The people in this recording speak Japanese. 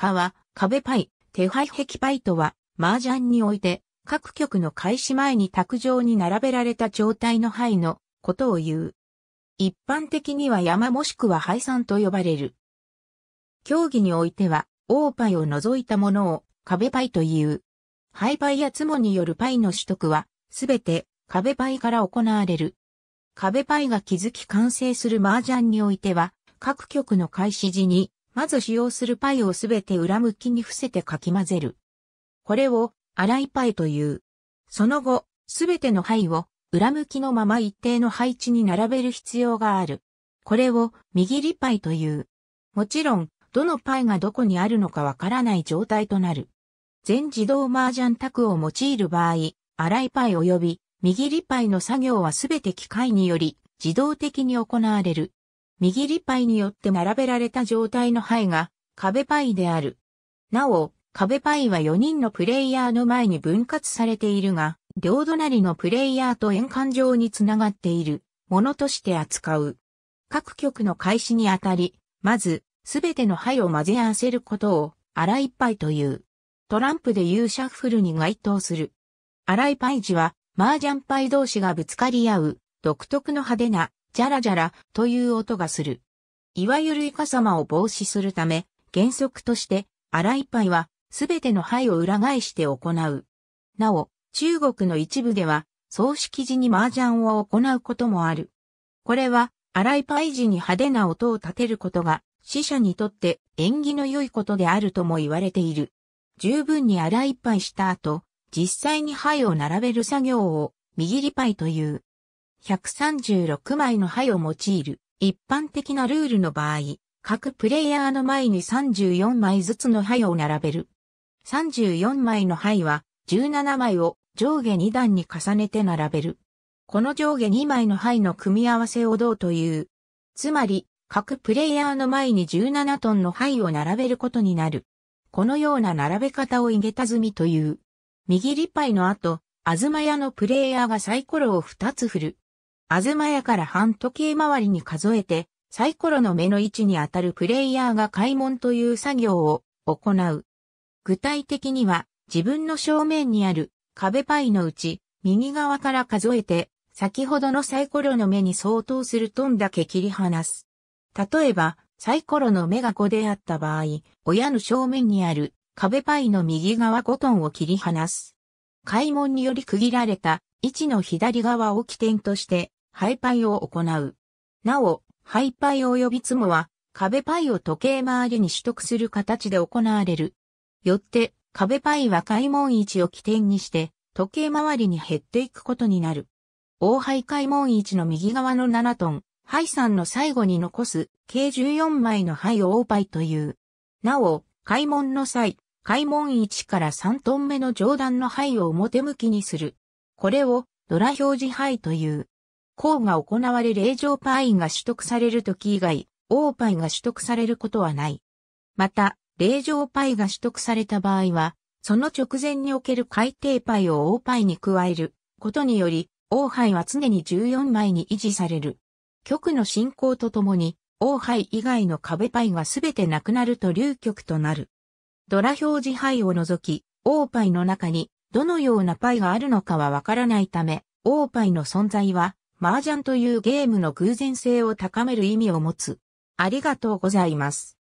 かは、壁パイ、手配壁パイとは、麻雀において、各局の開始前に卓上に並べられた状態の牌のことを言う。一般的には山もしくは廃山と呼ばれる。競技においては、大パイを除いたものを壁パイという。牌パイやツモによるパイの取得は、すべて壁パイから行われる。壁パイが築き完成する麻雀においては、各局の開始時にまず使用するパイをすべて裏向きに伏せてかき混ぜる。これを、洗いパイという。その後、すべての灰を、裏向きのまま一定の配置に並べる必要がある。これを、右利パイという。もちろん、どのパイがどこにあるのかわからない状態となる。全自動麻雀卓を用いる場合、洗いパイ及び、右利パイの作業はすべて機械により、自動的に行われる。右利パイによって並べられた状態の牌が壁パイである。なお、壁パイは4人のプレイヤーの前に分割されているが、両隣のプレイヤーと円環上につながっているものとして扱う。各局の開始にあたり、まず、すべての牌を混ぜ合わせることを、荒いパイという。トランプでいうシャッフルに該当する。荒いパイ時は、麻雀パイ同士がぶつかり合う、独特の派手なじゃらじゃらという音がする。いわゆるイカ様を防止するため、原則として、洗いパイは、すべての灰を裏返して行う。なお、中国の一部では、葬式時に麻雀を行うこともある。これは、洗いパイ時に派手な音を立てることが、死者にとって縁起の良いことであるとも言われている。十分に洗いパイした後、実際に灰を並べる作業を、右りパイという。136枚の牌を用いる一般的なルールの場合、各プレイヤーの前に34枚ずつの牌を並べる。34枚の牌は17枚を上下2段に重ねて並べる。この上下2枚の牌の組み合わせをどうという。つまり、各プレイヤーの前に17トンの牌を並べることになる。このような並べ方をいげたズみという。右リパイの後、あずまやのプレイヤーがサイコロを2つ振る。東屋から半時計回りに数えて、サイコロの目の位置に当たるプレイヤーが開門という作業を行う。具体的には、自分の正面にある壁パイのうち、右側から数えて、先ほどのサイコロの目に相当するトンだけ切り離す。例えば、サイコロの目が5であった場合、親の正面にある壁パイの右側5トンを切り離す。開門により区切られた位置の左側を起点として、ハイパイを行う。なお、ハイパイ及びツモは、壁パイを時計回りに取得する形で行われる。よって、壁パイは開門位置を起点にして、時計回りに減っていくことになる。大廃開門位置の右側の7トン、ハイさんの最後に残す、計14枚のハイを大パイという。なお、開門の際、開門位置から3トン目の上段の牌を表向きにする。これをドラ表示牌という。項が行われ令状パイが取得される時以外、王パイが取得されることはない。また、令状パイが取得された場合は、その直前における改定パイを王パイに加えることにより、王杯は常に14枚に維持される。局の進行とともに、王杯以外の壁パイがすべてなくなると流局となる。ドラ表示牌を除き、王パイの中にどのようなパイがあるのかはわからないため、王パイの存在は麻雀というゲームの偶然性を高める意味を持つ。ありがとうございます。